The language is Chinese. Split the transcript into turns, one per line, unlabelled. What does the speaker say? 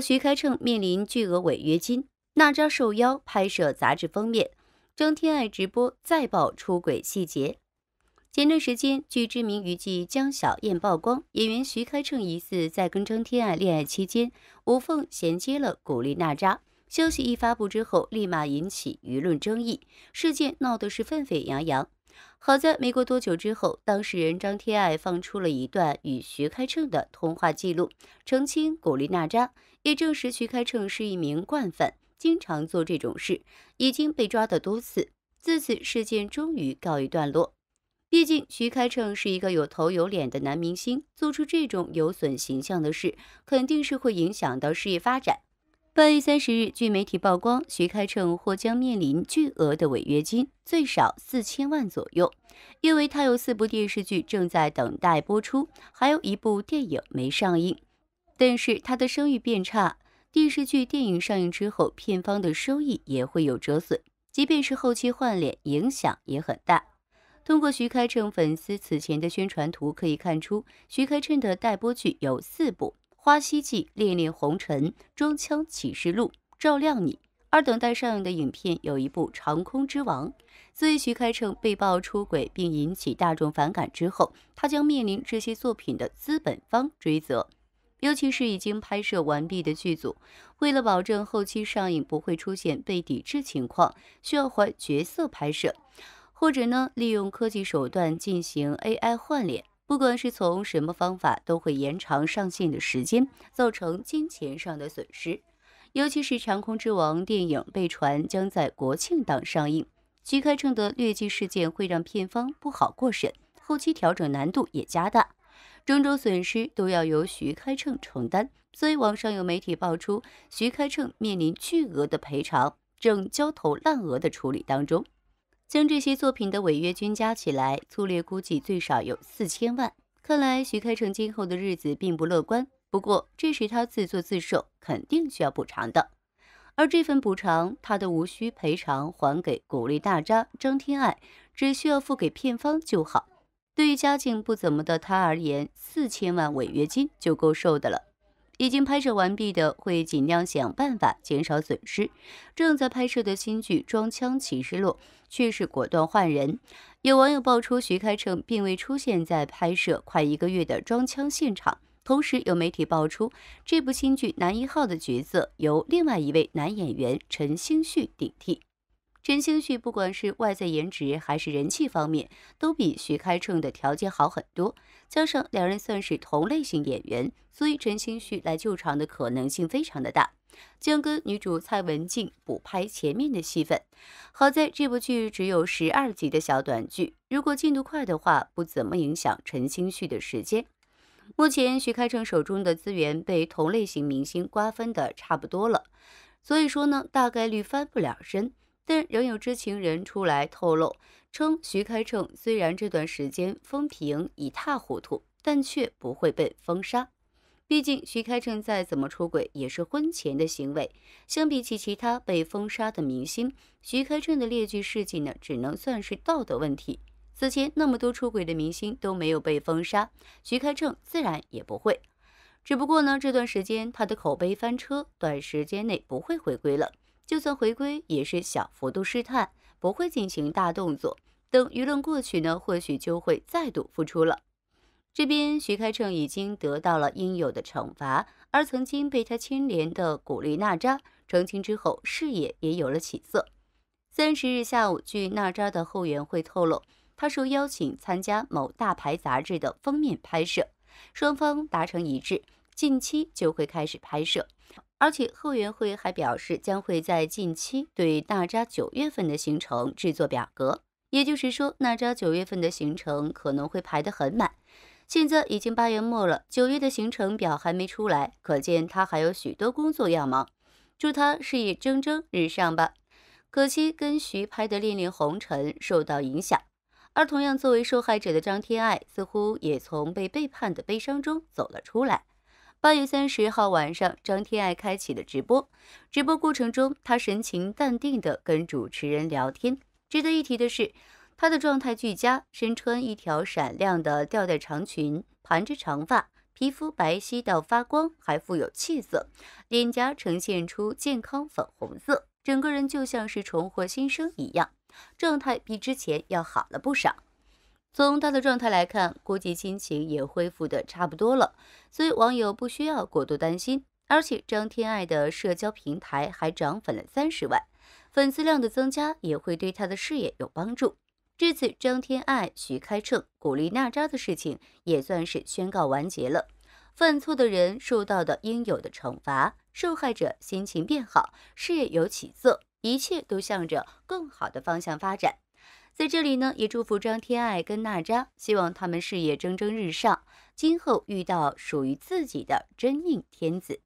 徐开骋面临巨额违约金，娜扎受邀拍摄杂志封面，张天爱直播再曝出轨细节。前段时间，据知名娱记江小燕曝光，演员徐开骋疑似在跟张天爱恋爱期间无缝衔接了鼓励娜扎。消息一发布之后，立马引起舆论争议，事件闹得是沸沸扬扬。好在没过多久之后，当事人张天爱放出了一段与徐开秤的通话记录，澄清鼓励娜扎，也证实徐开秤是一名惯犯，经常做这种事，已经被抓的多次。自此，事件终于告一段落。毕竟，徐开骋是一个有头有脸的男明星，做出这种有损形象的事，肯定是会影响到事业发展。八月三十日，据媒体曝光，徐开骋或将面临巨额的违约金，最少四千万左右，因为他有四部电视剧正在等待播出，还有一部电影没上映。但是他的声誉变差，电视剧、电影上映之后，片方的收益也会有折损，即便是后期换脸，影响也很大。通过徐开骋粉丝此前的宣传图可以看出，徐开骋的待播剧有四部。花希冀，恋恋红尘、装腔启示录照亮你。而等待上映的影片有一部《长空之王》。自徐开骋被曝出轨并引起大众反感之后，他将面临这些作品的资本方追责。尤其是已经拍摄完毕的剧组，为了保证后期上映不会出现被抵制情况，需要换角色拍摄，或者呢利用科技手段进行 AI 换脸。不管是从什么方法，都会延长上线的时间，造成金钱上的损失。尤其是《长空之王》电影被传将在国庆档上映，徐开骋的劣迹事件会让片方不好过审，后期调整难度也加大，种种损失都要由徐开骋承担。所以网上有媒体爆出，徐开骋面临巨额的赔偿，正焦头烂额的处理当中。将这些作品的违约金加起来，粗略估计最少有四千万。看来徐开成今后的日子并不乐观。不过这是他自作自受，肯定需要补偿的。而这份补偿，他的无需赔偿，还给鼓励大渣张天爱，只需要付给片方就好。对于家境不怎么的他而言，四千万违约金就够受的了。已经拍摄完毕的会尽量想办法减少损失，正在拍摄的新剧《装腔启示录》却是果断换人。有网友爆出徐开骋并未出现在拍摄快一个月的装腔现场，同时有媒体爆出这部新剧男一号的角色由另外一位男演员陈星旭顶替。陈星旭不管是外在颜值还是人气方面，都比徐开骋的条件好很多。加上两人算是同类型演员，所以陈星旭来救场的可能性非常的大，将跟女主蔡文静补拍前面的戏份。好在这部剧只有十二集的小短剧，如果进度快的话，不怎么影响陈星旭的时间。目前徐开骋手中的资源被同类型明星瓜分的差不多了，所以说呢，大概率翻不了身。但仍有知情人出来透露，称徐开正虽然这段时间风评一塌糊涂，但却不会被封杀。毕竟徐开正再怎么出轨，也是婚前的行为。相比起其他被封杀的明星，徐开正的劣迹事迹呢，只能算是道德问题。此前那么多出轨的明星都没有被封杀，徐开正自然也不会。只不过呢，这段时间他的口碑翻车，短时间内不会回归了。就算回归也是小幅度试探，不会进行大动作。等舆论过去呢，或许就会再度复出了。这边徐开骋已经得到了应有的惩罚，而曾经被他牵连的古力娜扎澄清之后，事业也有了起色。三十日下午，据娜扎的后援会透露，她受邀请参加某大牌杂志的封面拍摄，双方达成一致，近期就会开始拍摄。而且后援会还表示，将会在近期对娜扎九月份的行程制作表格，也就是说，娜扎九月份的行程可能会排得很满。现在已经八月末了，九月的行程表还没出来，可见她还有许多工作要忙。祝她事业蒸蒸日上吧！可惜跟徐拍的《恋恋红尘》受到影响，而同样作为受害者的张天爱，似乎也从被背叛的悲伤中走了出来。八月三十号晚上，张天爱开启了直播。直播过程中，她神情淡定地跟主持人聊天。值得一提的是，她的状态俱佳，身穿一条闪亮的吊带长裙，盘着长发，皮肤白皙到发光，还富有气色，脸颊呈现出健康粉红色，整个人就像是重获新生一样，状态比之前要好了不少。从他的状态来看，估计心情也恢复得差不多了，所以网友不需要过度担心。而且张天爱的社交平台还涨粉了三十万，粉丝量的增加也会对他的事业有帮助。至此，张天爱、徐开秤、古力娜扎的事情也算是宣告完结了。犯错的人受到的应有的惩罚，受害者心情变好，事业有起色，一切都向着更好的方向发展。在这里呢，也祝福张天爱跟娜扎，希望他们事业蒸蒸日上，今后遇到属于自己的真命天子。